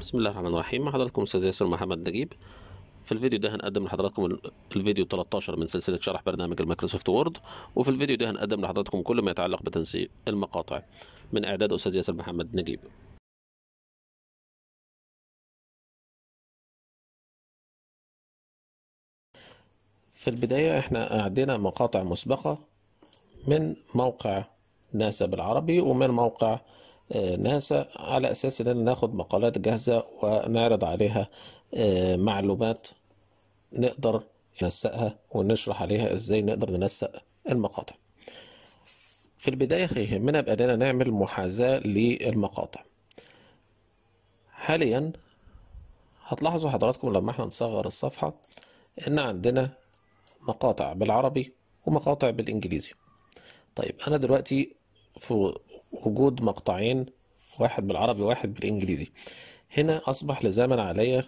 بسم الله الرحمن الرحيم مع حضراتكم استاذ ياسر محمد نجيب في الفيديو ده هنقدم لحضراتكم الفيديو 13 من سلسله شرح برنامج المايكروسوفت وورد وفي الفيديو ده هنقدم لحضراتكم كل ما يتعلق بتنسيق المقاطع من اعداد استاذ ياسر محمد نجيب في البدايه احنا اعدنا مقاطع مسبقه من موقع ناسا بالعربي ومن موقع ناسا على أساس أننا ناخد مقالات جاهزة ونعرض عليها آه، معلومات نقدر ننسقها ونشرح عليها إزاي نقدر ننسق المقاطع في البداية يهمنا بأننا نعمل محاذاة للمقاطع حاليا هتلاحظوا حضراتكم لما احنا نصغر الصفحة ان عندنا مقاطع بالعربي ومقاطع بالانجليزي طيب انا دلوقتي في وجود مقطعين واحد بالعربي وواحد بالإنجليزي هنا أصبح لزاما عليا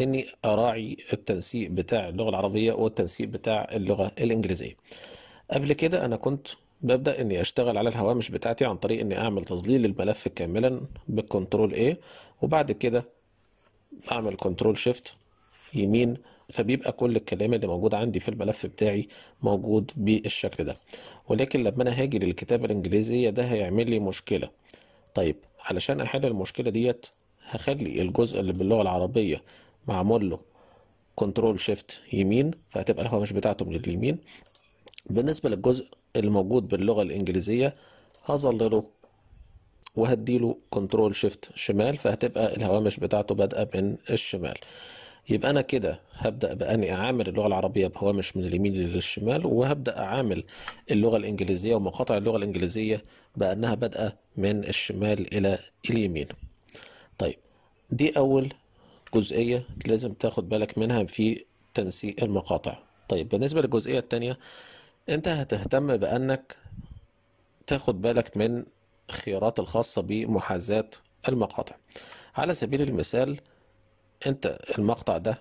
إني أراعي التنسيق بتاع اللغة العربية والتنسيق بتاع اللغة الإنجليزية قبل كده أنا كنت ببدأ إني أشتغل على الهوامش بتاعتي عن طريق إني أعمل تظليل الملف كاملا بالكنترول A وبعد كده أعمل كنترول شيفت يمين فبيبقى كل الكلام اللي موجود عندي في الملف بتاعي موجود بالشكل ده ولكن لما انا هاجي للكتابه الانجليزيه ده هيعمل لي مشكله طيب علشان احل المشكله ديت هخلي الجزء اللي باللغه العربيه معمول له كنترول شيفت يمين فهتبقى الهوا مش بتاعته من اليمين بالنسبه للجزء اللي موجود باللغه الانجليزيه هظلله وهديله كنترول شيفت شمال فهتبقى الهوامش بتاعته بادئه من الشمال يبقى انا كده هبدا باني اعامل اللغه العربيه بهوامش من اليمين للشمال وهبدا اعامل اللغه الانجليزيه ومقاطع اللغه الانجليزيه بانها بادئه من الشمال الى اليمين طيب دي اول جزئيه لازم تاخد بالك منها في تنسيق المقاطع طيب بالنسبه للجزئيه الثانيه انت هتهتم بانك تاخد بالك من الخيارات الخاصه بمحاذاه المقاطع على سبيل المثال انت المقطع ده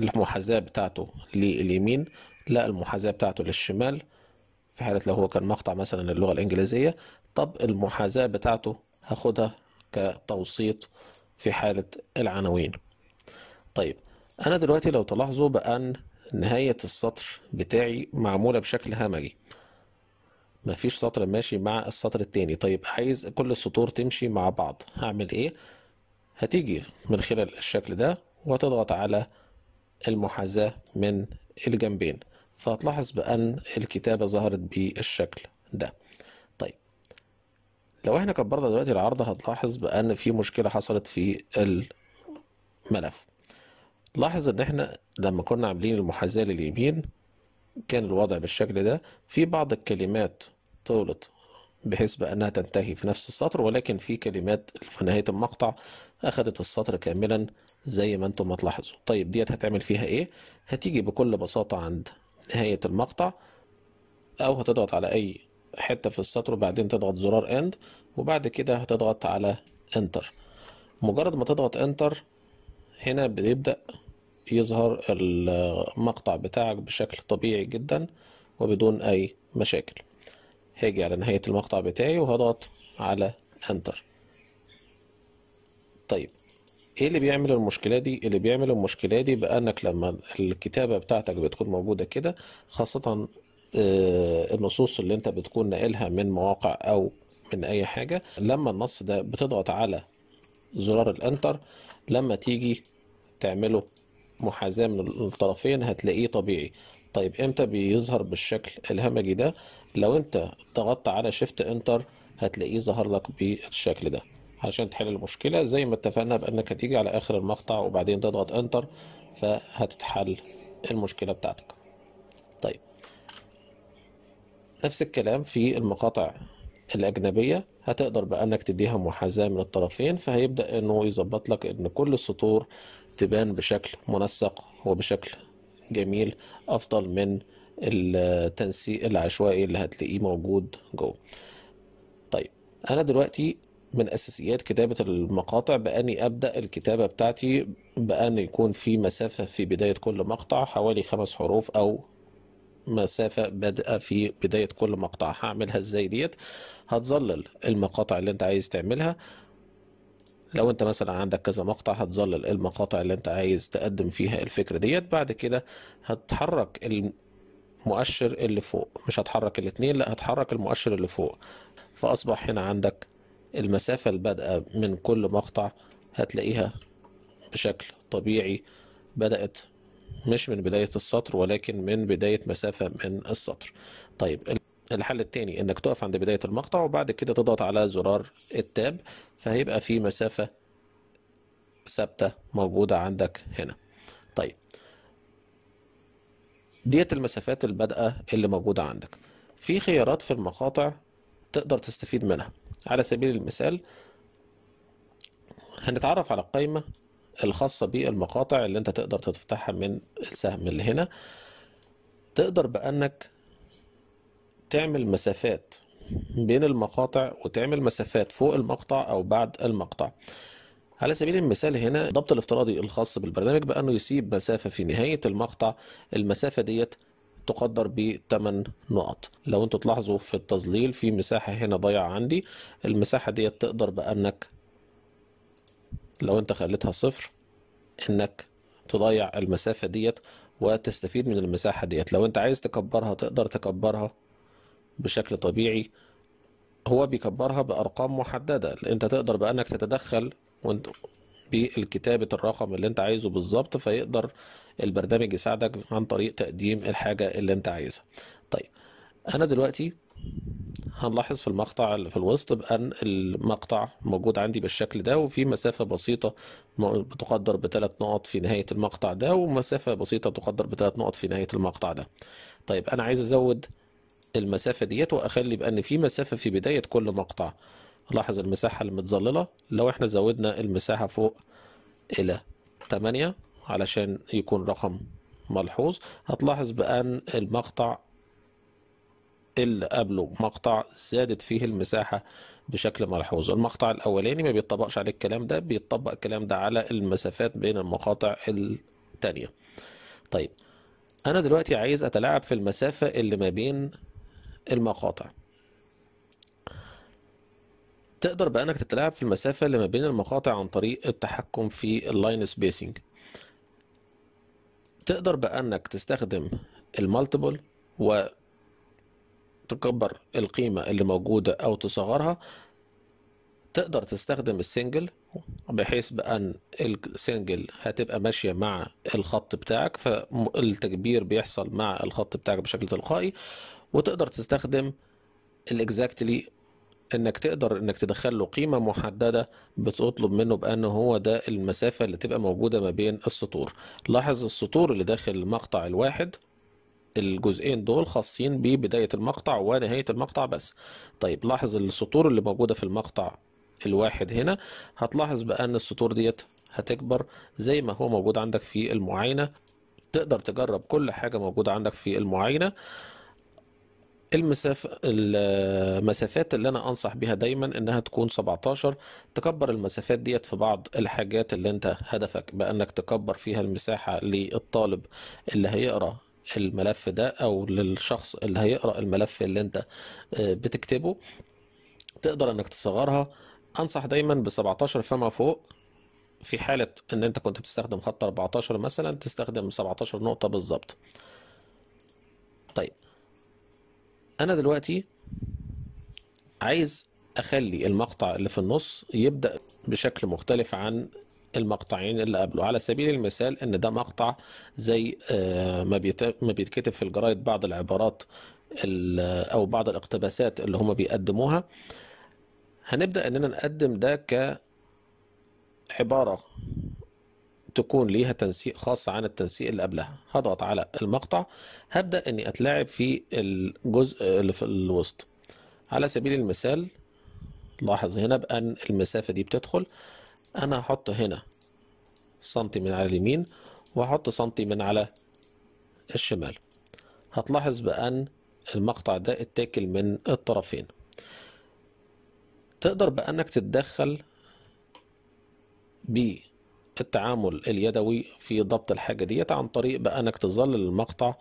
المحاذاه بتاعته لليمين لا المحاذاه بتاعته للشمال في حاله لو هو كان مقطع مثلا اللغه الانجليزيه طب المحاذاه بتاعته هاخدها كتوسيط في حاله العناوين طيب انا دلوقتي لو تلاحظوا بان نهايه السطر بتاعي معموله بشكل همجي مفيش سطر ماشي مع السطر التاني طيب عايز كل السطور تمشي مع بعض هعمل ايه هتيجي من خلال الشكل ده وهتضغط على المحاذاة من الجنبين فهتلاحظ بأن الكتابة ظهرت بالشكل ده طيب لو احنا كبرنا دلوقتي العرض هتلاحظ بأن في مشكلة حصلت في الملف لاحظ ان احنا لما كنا عاملين المحاذاة لليمين كان الوضع بالشكل ده في بعض الكلمات طولت بحيث بأنها تنتهي في نفس السطر ولكن في كلمات في نهاية المقطع أخدت السطر كاملا زي ما أنتم تلاحظوا طيب ديت هتعمل فيها إيه؟ هتيجي بكل بساطة عند نهاية المقطع أو هتضغط على أي حتة في السطر وبعدين تضغط زرار end وبعد كده هتضغط على enter مجرد ما تضغط enter هنا بيبدأ يظهر المقطع بتاعك بشكل طبيعي جدا وبدون أي مشاكل هاجي على نهاية المقطع بتاعي وهضغط على انتر طيب ايه اللي بيعمل المشكله دي اللي بيعمل المشكله دي بانك لما الكتابه بتاعتك بتكون موجوده كده خاصه آه، النصوص اللي انت بتكون ناقلها من مواقع او من اي حاجه لما النص ده بتضغط على زرار الانتر لما تيجي تعمله محاذاه من الطرفين هتلاقيه طبيعي طيب امتى بيظهر بالشكل الهمجي ده لو انت ضغطت على شيفت انتر هتلاقيه ظهر لك بالشكل ده عشان تحل المشكله زي ما اتفقنا بانك هتيجي على اخر المقطع وبعدين تضغط انتر فهتتحل المشكله بتاعتك طيب نفس الكلام في المقاطع الأجنبية هتقدر بقى إنك تديها محاذاة من الطرفين فهيبدأ إنه يظبط لك إن كل السطور تبان بشكل منسق وبشكل جميل افضل من التنسيق العشوائي اللي هتلاقيه موجود جوه طيب انا دلوقتي من اساسيات كتابه المقاطع باني ابدا الكتابه بتاعتي بان يكون في مسافه في بدايه كل مقطع حوالي خمس حروف او مسافه بادئه في بدايه كل مقطع هعملها ازاي ديت هتظلل المقاطع اللي انت عايز تعملها لو انت مثلا عندك كذا مقطع هتظلل ايه المقاطع اللي انت عايز تقدم فيها الفكره ديت بعد كده هتحرك المؤشر اللي فوق مش هتحرك الاثنين لا هتحرك المؤشر اللي فوق فاصبح هنا عندك المسافه البادئه من كل مقطع هتلاقيها بشكل طبيعي بدات مش من بداية السطر ولكن من بداية مسافة من السطر طيب الحل الثاني انك تقف عند بدايه المقطع وبعد كده تضغط على زرار التاب فهيبقى في مسافه ثابته موجوده عندك هنا طيب ديت المسافات البادئه اللي موجوده عندك في خيارات في المقاطع تقدر تستفيد منها على سبيل المثال هنتعرف على القائمه الخاصه بالمقاطع اللي انت تقدر تفتحها من السهم اللي هنا تقدر بانك تعمل مسافات بين المقاطع وتعمل مسافات فوق المقطع او بعد المقطع على سبيل المثال هنا الضبط الافتراضي الخاص بالبرنامج بانه يسيب مسافه في نهايه المقطع المسافه ديت تقدر ب 8 نقط لو انتوا تلاحظوا في التظليل في مساحه هنا ضايعه عندي المساحه ديت تقدر بانك لو انت خليتها صفر انك تضيع المسافه ديت وتستفيد من المساحه ديت لو انت عايز تكبرها تقدر تكبرها بشكل طبيعي هو بيكبرها بأرقام محددة أنت تقدر بأنك تتدخل وانت بالكتابة الرقم اللي انت عايزه بالظبط فيقدر البرنامج يساعدك عن طريق تقديم الحاجة اللي انت عايزها طيب انا دلوقتي هنلاحظ في المقطع اللي في الوسط بأن المقطع موجود عندي بالشكل ده وفي مسافة بسيطة بتقدر بثلاث نقط في نهاية المقطع ده ومسافة بسيطة تقدر بثلاث نقط في نهاية المقطع ده طيب أنا عايز أزود المسافة ديت واخلي بان في مسافة في بداية كل مقطع لاحظ المساحة المتظللة لو احنا زودنا المساحة فوق الى 8 علشان يكون رقم ملحوظ هتلاحظ بأن المقطع اللي قبله مقطع زادت فيه المساحة بشكل ملحوظ المقطع الأولاني ما بيطبقش عليه الكلام ده بيطبق الكلام ده على المسافات بين المقاطع التانية طيب أنا دلوقتي عايز أتلاعب في المسافة اللي ما بين المقاطع تقدر بقى انك تتلاعب في المسافة اللي ما بين المقاطع عن طريق التحكم في اللاين سبيسنج تقدر بقى انك تستخدم المالتيبل و تكبر القيمة اللي موجودة أو تصغرها تقدر تستخدم السنجل بحيث بأن السنجل هتبقى ماشية مع الخط بتاعك فالتكبير بيحصل مع الخط بتاعك بشكل تلقائي وتقدر تستخدم الاكزاكتلي انك تقدر انك تدخل له قيمه محدده بتطلب منه بان هو ده المسافه اللي تبقى موجوده ما بين السطور لاحظ السطور اللي داخل المقطع الواحد الجزئين دول خاصين ببدايه المقطع ونهايه المقطع بس طيب لاحظ السطور اللي موجوده في المقطع الواحد هنا هتلاحظ بان السطور ديت هتكبر زي ما هو موجود عندك في المعاينه تقدر تجرب كل حاجه موجوده عندك في المعاينه المساف المسافات اللي انا انصح بها دايما انها تكون 17 تكبر المسافات ديت في بعض الحاجات اللي انت هدفك بانك تكبر فيها المساحه للطالب اللي هيقرا الملف ده او للشخص اللي هيقرا الملف اللي انت آه، بتكتبه تقدر انك تصغرها انصح دايما ب 17 فما فوق في حالة ان انت كنت بتستخدم خط 14 مثلا تستخدم 17 نقطة بالظبط طيب انا دلوقتي عايز اخلي المقطع اللي في النص يبدا بشكل مختلف عن المقطعين اللي قبله على سبيل المثال ان ده مقطع زي آه، ما ما بيتكتب في الجرايد بعض العبارات او بعض الاقتباسات اللي هم بيقدموها هنبدا اننا نقدم ده ك عباره تكون ليها تنسيق خاص عن التنسيق اللي قبلها هضغط على المقطع هبدأ اني اتلاعب في الجزء اللي في الوسط على سبيل المثال لاحظ هنا بأن المسافة دي بتدخل أنا هحط هنا سنتي من على اليمين وهحط سنتي من على الشمال هتلاحظ بأن المقطع ده اتاكل من الطرفين تقدر بأنك تتدخل بالتنسيق التعامل اليدوي في ضبط الحاجة ديت عن طريق بقى انك تظلل المقطع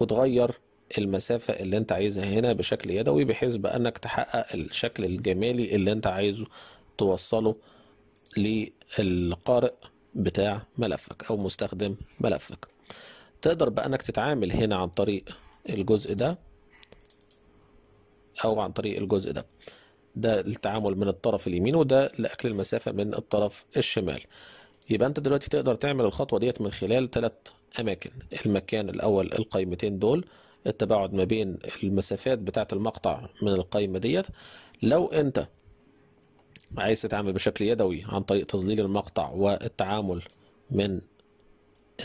وتغير المسافة اللي انت عايزها هنا بشكل يدوي بحيث بانك تحقق الشكل الجمالي اللي انت عايزه توصله للقارئ بتاع ملفك او مستخدم ملفك تقدر بانك تتعامل هنا عن طريق الجزء ده او عن طريق الجزء ده ده التعامل من الطرف اليمين وده لاكل المسافه من الطرف الشمال يبقى انت دلوقتي تقدر تعمل الخطوه ديت من خلال ثلاث اماكن المكان الاول القيمتين دول التباعد ما بين المسافات بتاعه المقطع من القيمه ديت لو انت عايز تتعامل بشكل يدوي عن طريق تظليل المقطع والتعامل من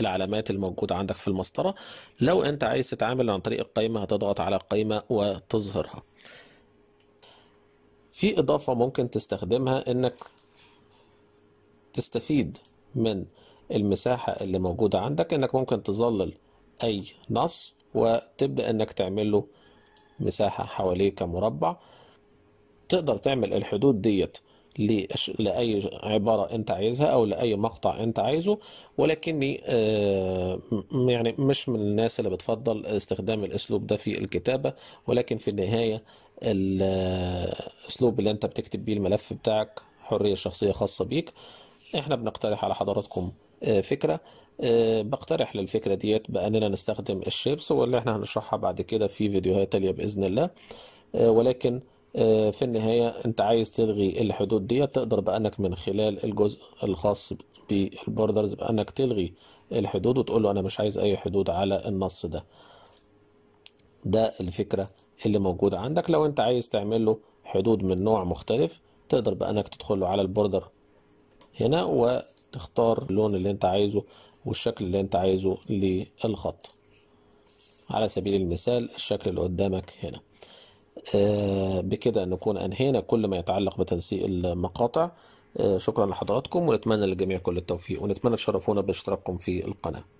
العلامات الموجودة عندك في المسطرة لو انت عايز تتعامل عن طريق القيمة هتضغط على القيمة وتظهرها في إضافة ممكن تستخدمها إنك تستفيد من المساحة اللي موجودة عندك إنك ممكن تظلل أي نص وتبدأ إنك تعمل له مساحة حواليه كمربع تقدر تعمل الحدود ديت لأي عبارة أنت عايزها أو لأي مقطع أنت عايزه ولكني آه يعني مش من الناس اللي بتفضل استخدام الأسلوب ده في الكتابة ولكن في النهاية الاسلوب اللي انت بتكتب بيه الملف بتاعك حرية شخصية خاصة بيك احنا بنقترح على حضراتكم آه، فكرة آه، بقترح للفكرة ديت بأننا نستخدم الشيبس واللي احنا هنشرحها بعد كده في فيديوهات تالية بإذن الله آه، ولكن في النهاية انت عايز تلغي الحدود ديت تقدر بأنك من خلال الجزء الخاص بالبوردرز بأنك تلغي الحدود وتقول له أنا مش عايز أي حدود على النص ده ده الفكرة اللي موجود عندك لو انت عايز تعمل له حدود من نوع مختلف تقدر بقى انك تدخل له على البوردر هنا وتختار اللون اللي انت عايزه والشكل اللي انت عايزه للخط على سبيل المثال الشكل اللي قدامك هنا آه بكده نكون انهينا كل ما يتعلق بتنسيق المقاطع آه شكرا لحضراتكم ونتمنى للجميع كل التوفيق ونتمنى تشرفونا باشتراككم في القناه